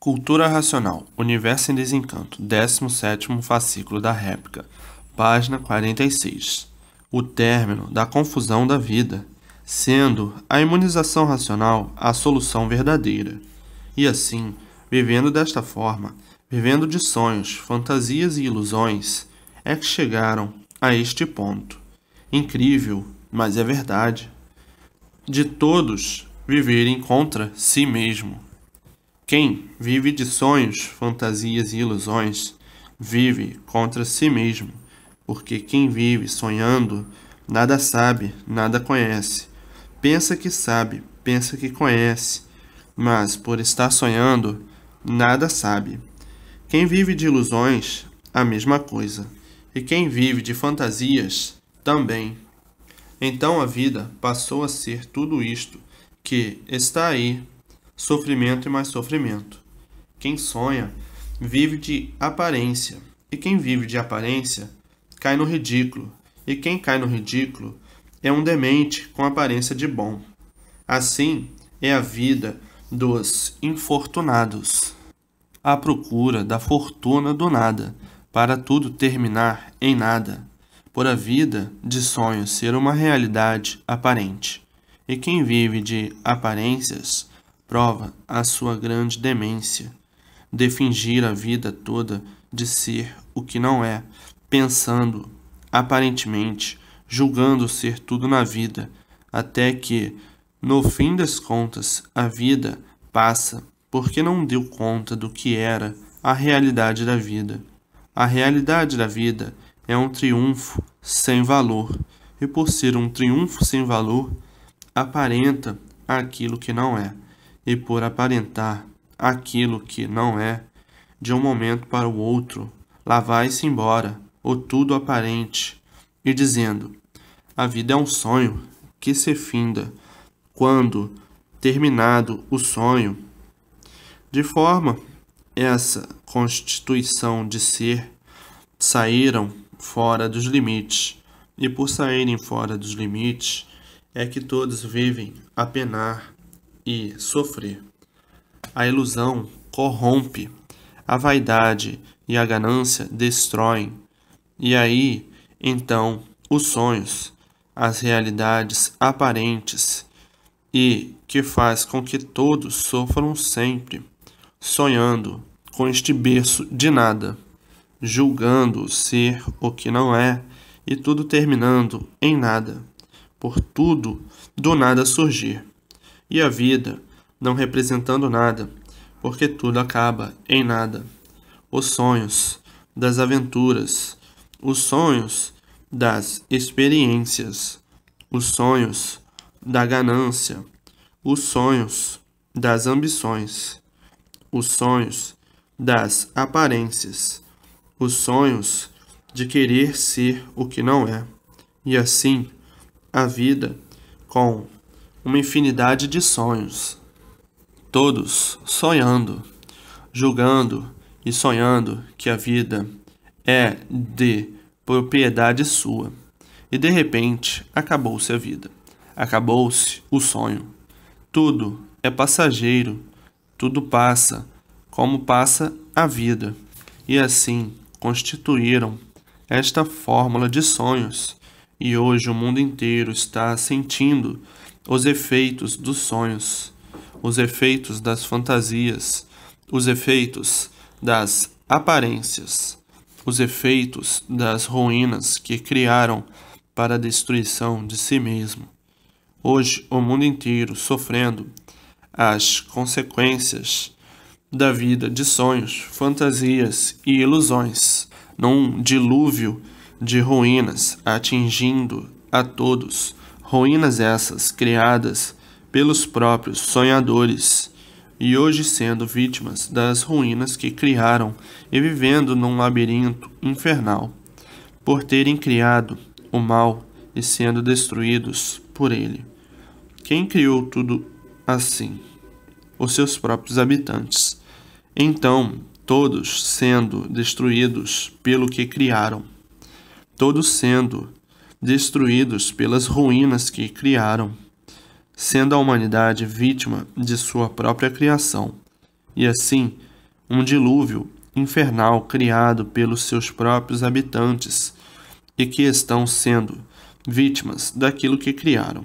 Cultura Racional, Universo em Desencanto, 17º fascículo da réplica, página 46. O término da confusão da vida, sendo a imunização racional a solução verdadeira. E assim, vivendo desta forma, vivendo de sonhos, fantasias e ilusões, é que chegaram a este ponto. Incrível, mas é verdade. De todos viverem contra si mesmo. Quem vive de sonhos, fantasias e ilusões vive contra si mesmo, porque quem vive sonhando nada sabe, nada conhece. Pensa que sabe, pensa que conhece, mas por estar sonhando, nada sabe. Quem vive de ilusões, a mesma coisa, e quem vive de fantasias, também. Então a vida passou a ser tudo isto que está aí sofrimento e mais sofrimento. Quem sonha vive de aparência, e quem vive de aparência cai no ridículo, e quem cai no ridículo é um demente com aparência de bom. Assim é a vida dos infortunados. A procura da fortuna do nada, para tudo terminar em nada, por a vida de sonho ser uma realidade aparente. E quem vive de aparências prova a sua grande demência, de fingir a vida toda de ser o que não é, pensando, aparentemente, julgando ser tudo na vida, até que, no fim das contas, a vida passa porque não deu conta do que era a realidade da vida. A realidade da vida é um triunfo sem valor, e por ser um triunfo sem valor, aparenta aquilo que não é e por aparentar aquilo que não é, de um momento para o outro, lá vai-se embora o tudo aparente, e dizendo: A vida é um sonho que se finda quando terminado o sonho. De forma, essa constituição de ser saíram fora dos limites, e por saírem fora dos limites é que todos vivem a penar e sofrer. A ilusão corrompe, a vaidade e a ganância destroem. E aí, então, os sonhos, as realidades aparentes e que faz com que todos sofram sempre, sonhando com este berço de nada, julgando ser o que não é e tudo terminando em nada, por tudo do nada surgir e a vida, não representando nada, porque tudo acaba em nada. Os sonhos das aventuras, os sonhos das experiências, os sonhos da ganância, os sonhos das ambições, os sonhos das aparências, os sonhos de querer ser o que não é. E assim, a vida, com uma infinidade de sonhos. Todos sonhando, julgando e sonhando que a vida é de propriedade sua. E de repente acabou-se a vida, acabou-se o sonho. Tudo é passageiro, tudo passa, como passa a vida. E assim constituíram esta fórmula de sonhos. E hoje o mundo inteiro está sentindo os efeitos dos sonhos, os efeitos das fantasias, os efeitos das aparências, os efeitos das ruínas que criaram para a destruição de si mesmo. Hoje, o mundo inteiro sofrendo as consequências da vida de sonhos, fantasias e ilusões, num dilúvio de ruínas atingindo a todos ruínas essas criadas pelos próprios sonhadores e hoje sendo vítimas das ruínas que criaram e vivendo num labirinto infernal, por terem criado o mal e sendo destruídos por ele. Quem criou tudo assim? Os seus próprios habitantes. Então, todos sendo destruídos pelo que criaram, todos sendo destruídos pelas ruínas que criaram, sendo a humanidade vítima de sua própria criação, e assim, um dilúvio infernal criado pelos seus próprios habitantes e que estão sendo vítimas daquilo que criaram.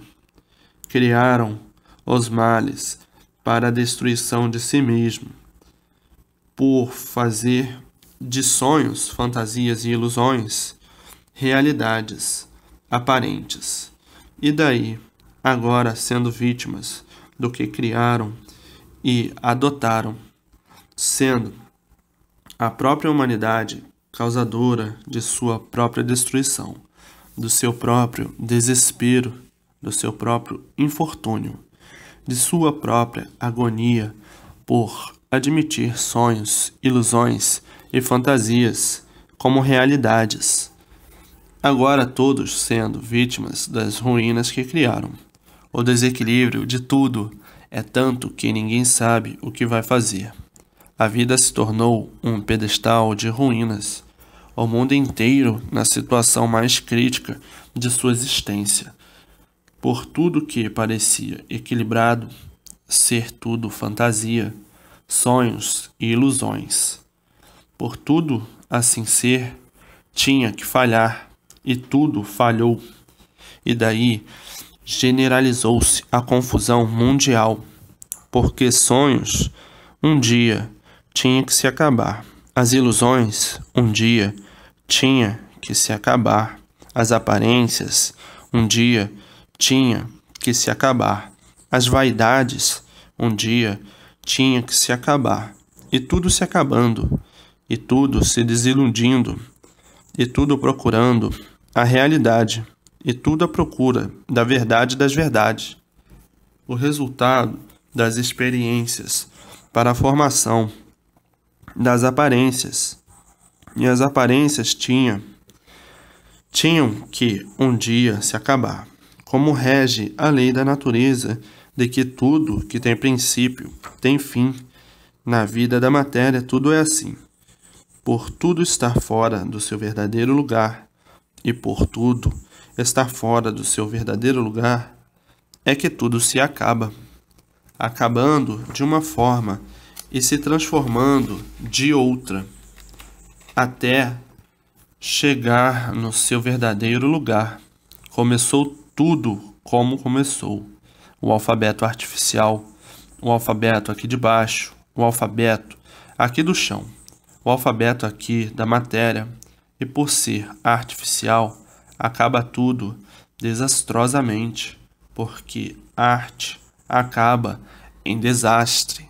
Criaram os males para a destruição de si mesmo, por fazer de sonhos, fantasias e ilusões realidades aparentes. E daí, agora sendo vítimas do que criaram e adotaram, sendo a própria humanidade causadora de sua própria destruição, do seu próprio desespero, do seu próprio infortúnio, de sua própria agonia por admitir sonhos, ilusões e fantasias como realidades agora todos sendo vítimas das ruínas que criaram. O desequilíbrio de tudo é tanto que ninguém sabe o que vai fazer. A vida se tornou um pedestal de ruínas. O mundo inteiro na situação mais crítica de sua existência. Por tudo que parecia equilibrado, ser tudo fantasia, sonhos e ilusões. Por tudo assim ser, tinha que falhar e tudo falhou. E daí generalizou-se a confusão mundial, porque sonhos um dia tinha que se acabar. As ilusões um dia tinha que se acabar. As aparências um dia tinha que se acabar. As vaidades um dia tinha que se acabar. E tudo se acabando, e tudo se desiludindo, e tudo procurando a realidade e tudo à procura da verdade das verdades. O resultado das experiências para a formação das aparências. E as aparências tinha tinham que um dia se acabar. Como rege a lei da natureza de que tudo que tem princípio tem fim, na vida da matéria tudo é assim. Por tudo estar fora do seu verdadeiro lugar, e por tudo estar fora do seu verdadeiro lugar, é que tudo se acaba, acabando de uma forma e se transformando de outra, até chegar no seu verdadeiro lugar. Começou tudo como começou: o alfabeto artificial, o alfabeto aqui de baixo, o alfabeto aqui do chão, o alfabeto aqui da matéria, e por ser artificial, acaba tudo desastrosamente, porque arte acaba em desastre.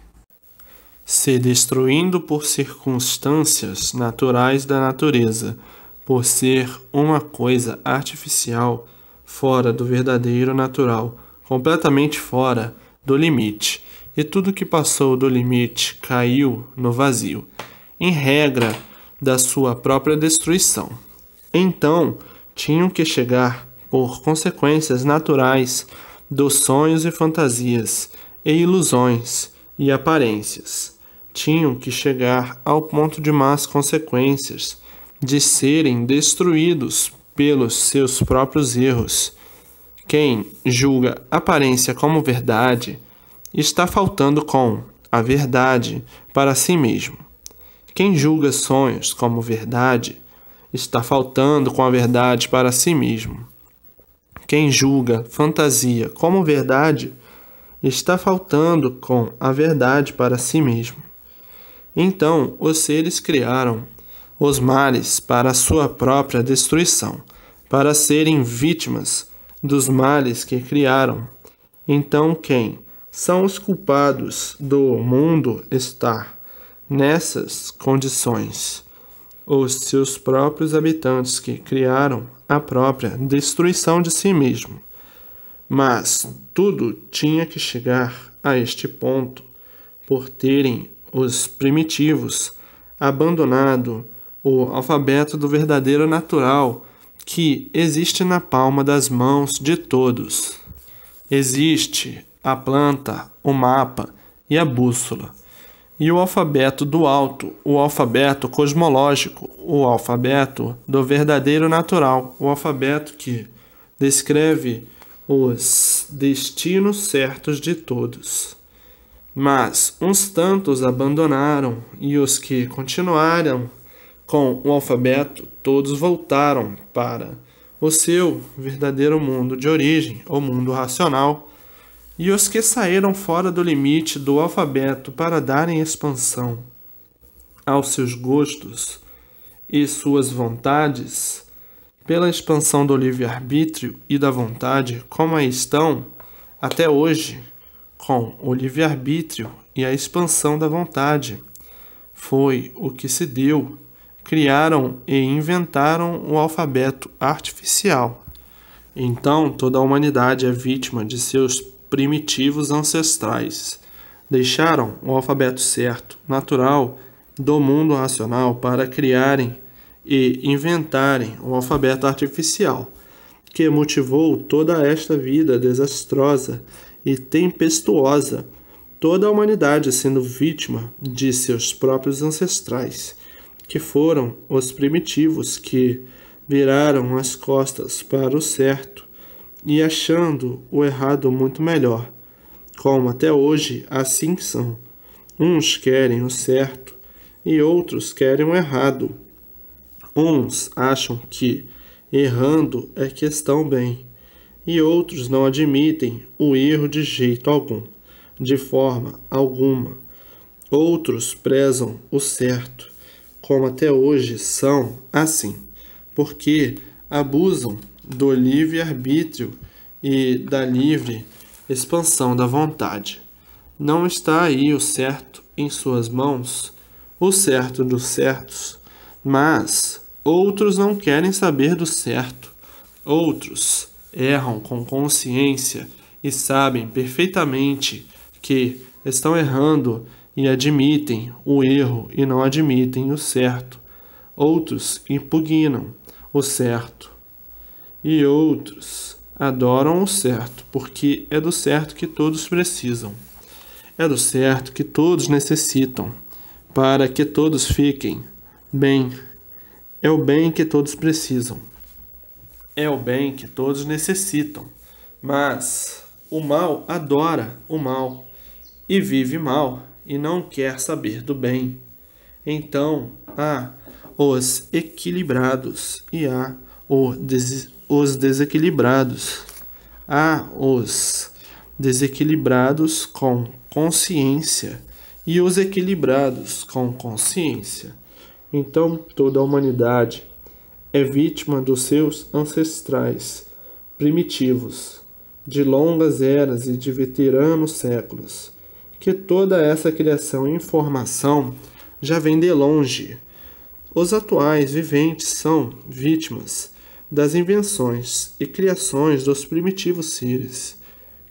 Se destruindo por circunstâncias naturais da natureza, por ser uma coisa artificial, fora do verdadeiro natural, completamente fora do limite, e tudo que passou do limite caiu no vazio. Em regra, da sua própria destruição. Então, tinham que chegar por consequências naturais dos sonhos e fantasias, e ilusões e aparências. Tinham que chegar ao ponto de más consequências, de serem destruídos pelos seus próprios erros. Quem julga aparência como verdade está faltando com a verdade para si mesmo. Quem julga sonhos como verdade está faltando com a verdade para si mesmo. Quem julga fantasia como verdade está faltando com a verdade para si mesmo. Então, os seres criaram os males para sua própria destruição, para serem vítimas dos males que criaram. Então, quem são os culpados do mundo estar nessas condições os seus próprios habitantes que criaram a própria destruição de si mesmo. Mas tudo tinha que chegar a este ponto por terem os primitivos abandonado o alfabeto do verdadeiro natural que existe na palma das mãos de todos. Existe a planta, o mapa e a bússola e o alfabeto do alto, o alfabeto cosmológico, o alfabeto do verdadeiro natural, o alfabeto que descreve os destinos certos de todos. Mas uns tantos abandonaram, e os que continuaram com o alfabeto, todos voltaram para o seu verdadeiro mundo de origem, o mundo racional, e os que saíram fora do limite do alfabeto para darem expansão aos seus gostos e suas vontades, pela expansão do livre-arbítrio e da vontade, como a estão até hoje, com o livre-arbítrio e a expansão da vontade. Foi o que se deu. Criaram e inventaram o alfabeto artificial. Então, toda a humanidade é vítima de seus primitivos ancestrais. Deixaram o alfabeto certo, natural, do mundo racional para criarem e inventarem o alfabeto artificial, que motivou toda esta vida desastrosa e tempestuosa, toda a humanidade sendo vítima de seus próprios ancestrais, que foram os primitivos que viraram as costas para o certo e achando o errado muito melhor, como até hoje assim são. Uns querem o certo e outros querem o errado. Uns acham que errando é que estão bem, e outros não admitem o erro de jeito algum, de forma alguma. Outros prezam o certo, como até hoje são assim, porque abusam do livre-arbítrio e da livre expansão da vontade. Não está aí o certo em suas mãos, o certo dos certos, mas outros não querem saber do certo. Outros erram com consciência e sabem perfeitamente que estão errando e admitem o erro e não admitem o certo. Outros impugnam o certo e outros adoram o certo, porque é do certo que todos precisam. É do certo que todos necessitam, para que todos fiquem bem. É o bem que todos precisam. É o bem que todos necessitam. Mas o mal adora o mal e vive mal e não quer saber do bem. Então há os equilibrados e há os des os desequilibrados. Há os desequilibrados com consciência e os equilibrados com consciência. Então toda a humanidade é vítima dos seus ancestrais primitivos, de longas eras e de veteranos séculos, que toda essa criação e informação já vem de longe. Os atuais viventes são vítimas das invenções e criações dos primitivos seres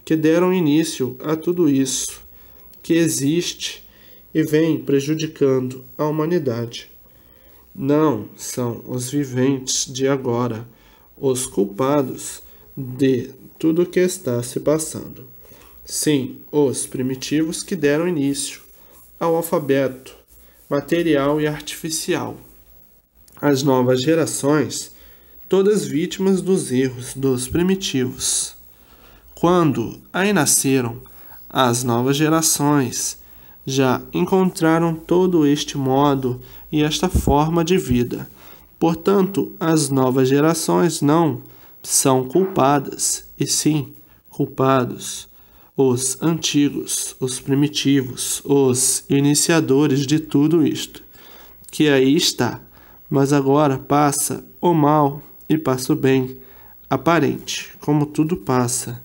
que deram início a tudo isso que existe e vem prejudicando a humanidade. Não são os viventes de agora os culpados de tudo o que está se passando. Sim, os primitivos que deram início ao alfabeto material e artificial. As novas gerações todas vítimas dos erros dos primitivos. Quando aí nasceram, as novas gerações já encontraram todo este modo e esta forma de vida. Portanto, as novas gerações não são culpadas, e sim culpados os antigos, os primitivos, os iniciadores de tudo isto. Que aí está, mas agora passa o mal e passa o bem aparente, como tudo passa,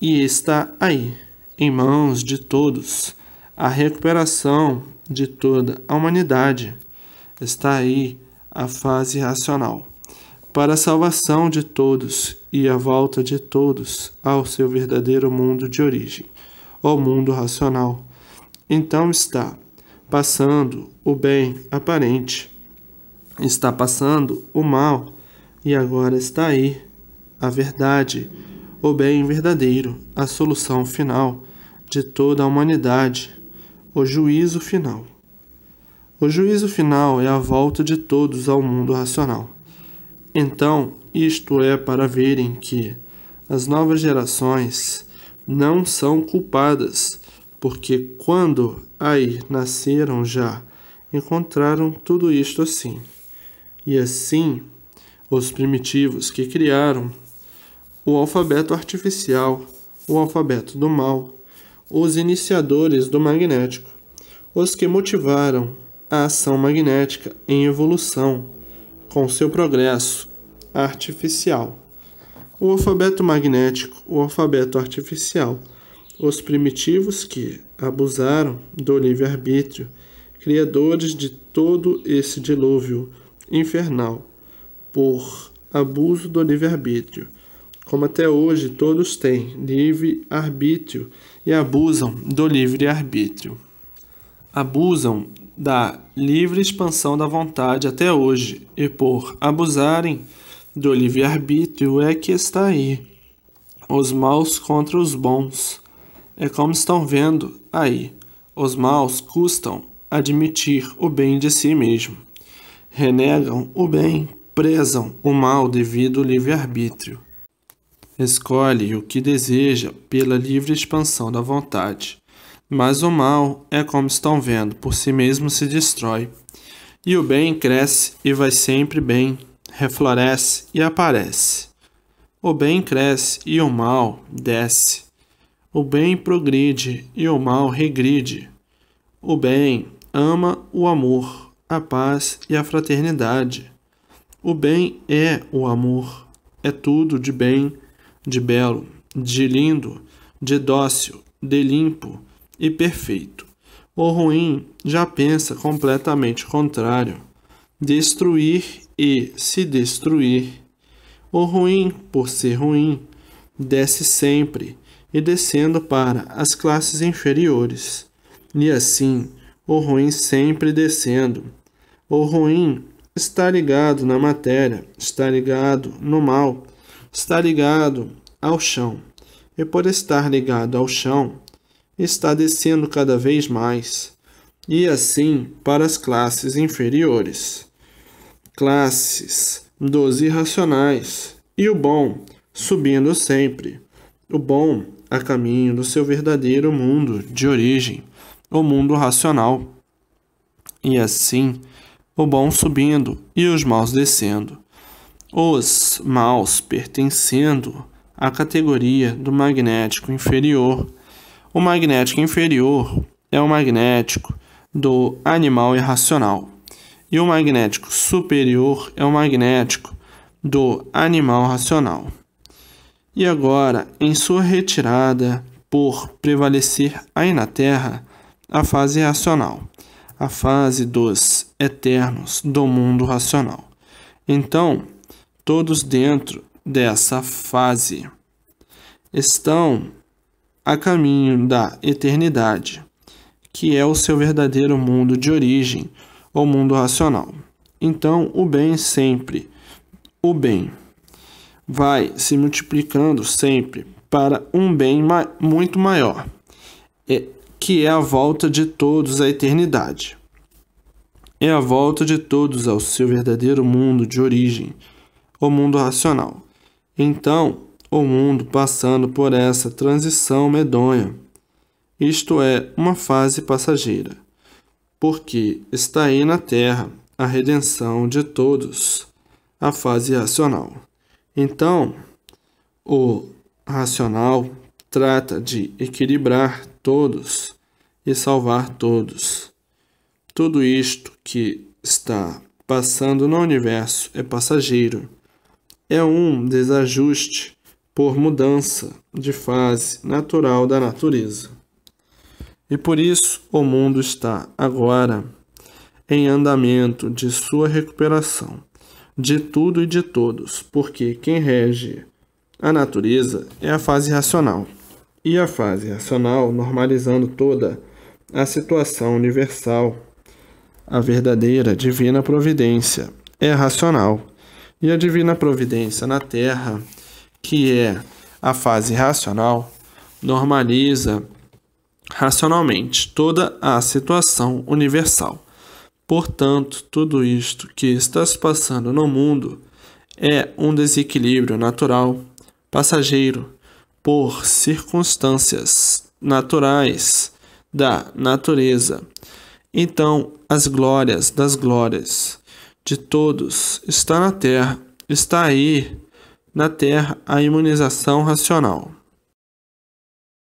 e está aí, em mãos de todos, a recuperação de toda a humanidade. Está aí a fase racional, para a salvação de todos e a volta de todos ao seu verdadeiro mundo de origem, ao mundo racional. Então está passando o bem aparente, está passando o mal e agora está aí a verdade, o bem verdadeiro, a solução final de toda a humanidade, o juízo final. O juízo final é a volta de todos ao mundo racional. Então, isto é para verem que as novas gerações não são culpadas, porque quando aí nasceram já encontraram tudo isto assim. E assim os primitivos que criaram o alfabeto artificial, o alfabeto do mal, os iniciadores do magnético, os que motivaram a ação magnética em evolução com seu progresso artificial. O alfabeto magnético, o alfabeto artificial, os primitivos que abusaram do livre-arbítrio, criadores de todo esse dilúvio infernal por abuso do livre-arbítrio, como até hoje todos têm livre-arbítrio e abusam do livre-arbítrio. Abusam da livre expansão da vontade até hoje, e por abusarem do livre-arbítrio é que está aí. Os maus contra os bons. É como estão vendo aí. Os maus custam admitir o bem de si mesmo. Renegam o bem prezam o mal devido ao livre-arbítrio. Escolhe o que deseja pela livre expansão da vontade. Mas o mal é como estão vendo, por si mesmo se destrói. E o bem cresce e vai sempre bem, refloresce e aparece. O bem cresce e o mal desce. O bem progride e o mal regride. O bem ama o amor, a paz e a fraternidade. O bem é o amor, é tudo de bem, de belo, de lindo, de dócil, de limpo e perfeito. O ruim já pensa completamente contrário. Destruir e se destruir. O ruim, por ser ruim, desce sempre e descendo para as classes inferiores. E assim, o ruim sempre descendo. O ruim está ligado na matéria, está ligado no mal, está ligado ao chão. E por estar ligado ao chão, está descendo cada vez mais, e assim para as classes inferiores. Classes dos irracionais, e o bom subindo sempre, o bom a caminho do seu verdadeiro mundo de origem, o mundo racional. E assim, o bom subindo e os maus descendo. Os maus pertencendo à categoria do magnético inferior. O magnético inferior é o magnético do animal irracional, e o magnético superior é o magnético do animal racional. E agora, em sua retirada por prevalecer aí na Terra a fase racional a fase dos eternos do mundo racional. Então, todos dentro dessa fase estão a caminho da eternidade, que é o seu verdadeiro mundo de origem, o mundo racional. Então, o bem sempre, o bem vai se multiplicando sempre para um bem ma muito maior. É que é a volta de todos à eternidade. É a volta de todos ao seu verdadeiro mundo de origem, o mundo racional. Então, o mundo passando por essa transição medonha, isto é, uma fase passageira, porque está aí na Terra a redenção de todos, a fase racional. Então, o racional trata de equilibrar todos e salvar todos. Tudo isto que está passando no universo é passageiro. É um desajuste por mudança de fase natural da natureza. E por isso o mundo está agora em andamento de sua recuperação, de tudo e de todos, porque quem rege a natureza é a fase racional e a fase racional normalizando toda a situação universal. A verdadeira divina providência é racional e a divina providência na Terra, que é a fase racional, normaliza racionalmente toda a situação universal. Portanto, tudo isto que está se passando no mundo é um desequilíbrio natural, passageiro, por circunstâncias naturais da natureza. Então, as glórias das glórias de todos está na terra, está aí na terra a imunização racional.